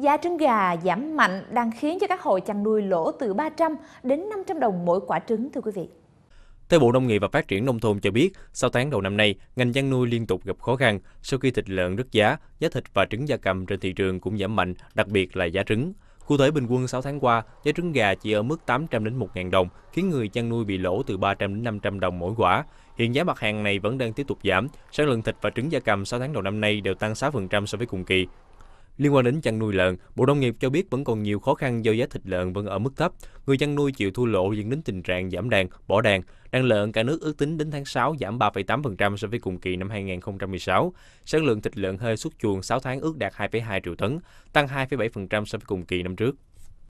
Giá trứng gà giảm mạnh đang khiến cho các hộ chăn nuôi lỗ từ 300 đến 500 đồng mỗi quả trứng thưa quý vị. Theo Bộ Nông nghiệp và Phát triển Nông thôn cho biết, sau tháng đầu năm nay, ngành chăn nuôi liên tục gặp khó khăn sau khi thịt lợn rất giá, giá thịt và trứng gia cầm trên thị trường cũng giảm mạnh, đặc biệt là giá trứng. Cụ thể bình quân 6 tháng qua, giá trứng gà chỉ ở mức 800 đến 1.000 đồng, khiến người chăn nuôi bị lỗ từ 300 đến 500 đồng mỗi quả. Hiện giá mặt hàng này vẫn đang tiếp tục giảm, sản lượng thịt và trứng gia cầm 6 tháng đầu năm nay đều tăng 6% so với cùng kỳ, Liên quan đến chăn nuôi lợn, Bộ Nông nghiệp cho biết vẫn còn nhiều khó khăn do giá thịt lợn vẫn ở mức thấp. Người chăn nuôi chịu thua lỗ dẫn đến tình trạng giảm đàn, bỏ đàn. Đàn lợn cả nước ước tính đến tháng 6 giảm 3,8% so với cùng kỳ năm 2016. Sản lượng thịt lợn hơi xuất chuồng 6 tháng ước đạt 2,2 triệu tấn, tăng 2,7% so với cùng kỳ năm trước.